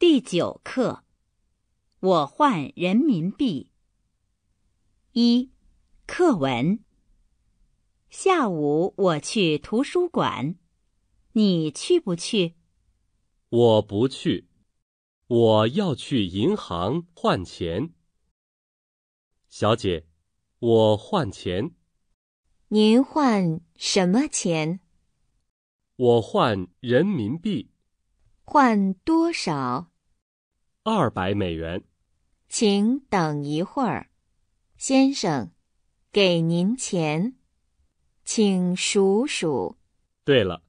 第九课，我换人民币。一，课文。下午我去图书馆，你去不去？我不去，我要去银行换钱。小姐，我换钱。您换什么钱？我换人民币。换多少？二百美元。请等一会儿，先生，给您钱，请数数。对了，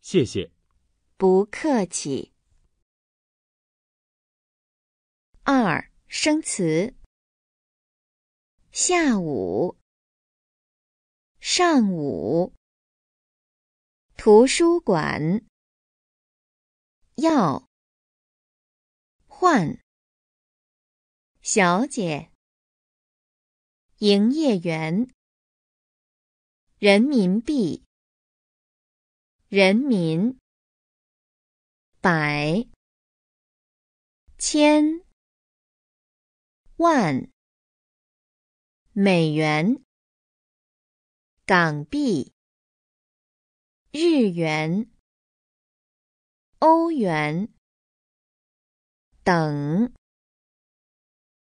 谢谢。不客气。二生词：下午、上午、图书馆。要换小姐，营业员，人民币，人民百千万美元，港币，日元。欧元。等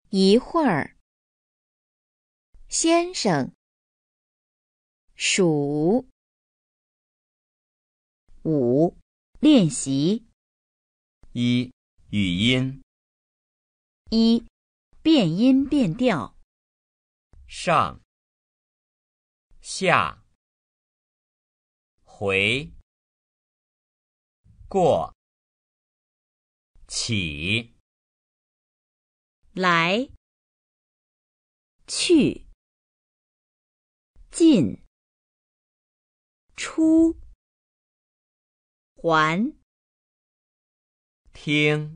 一会儿，先生。数五练习。一语音。一变音变调。上。下。回。过，起，来，去，进，出，还，听，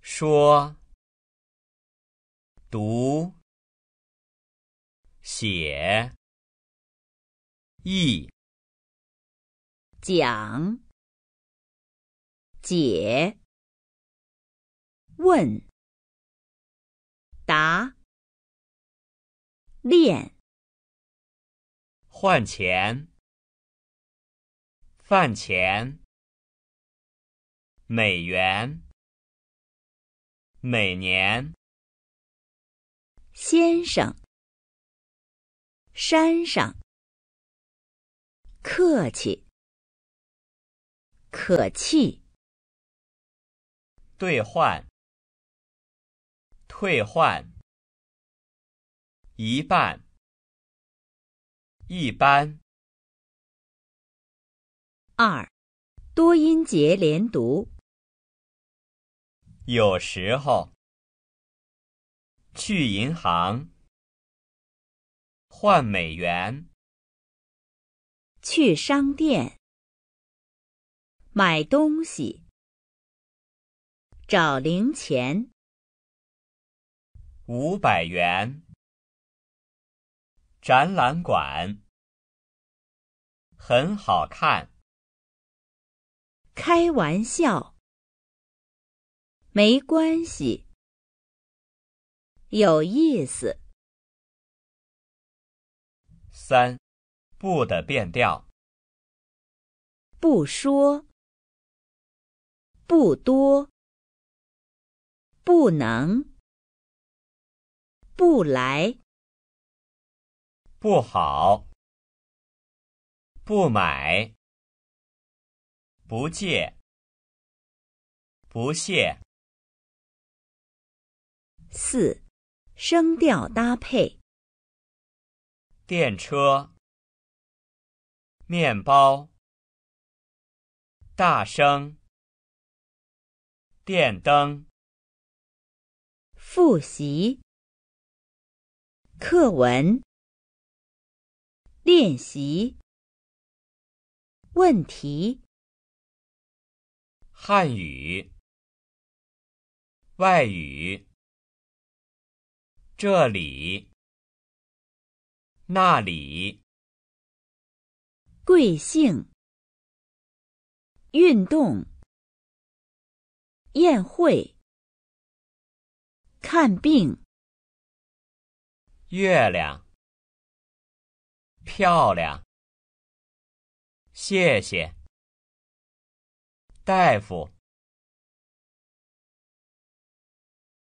说，读，写，译。讲，解，问，答，练，换钱，饭钱，美元，每年，先生，山上，客气。可气！兑换、退换，一半，一般。二，多音节连读。有时候去银行换美元，去商店。买东西，找零钱。五百元。展览馆很好看。开玩笑，没关系。有意思。三，不的变调。不说。不多，不能，不来，不好，不买，不借，不谢。四，声调搭配。电车，面包，大声。电灯。复习课文，练习问题。汉语、外语。这里、那里。贵姓？运动。宴会，看病，月亮，漂亮，谢谢，大夫。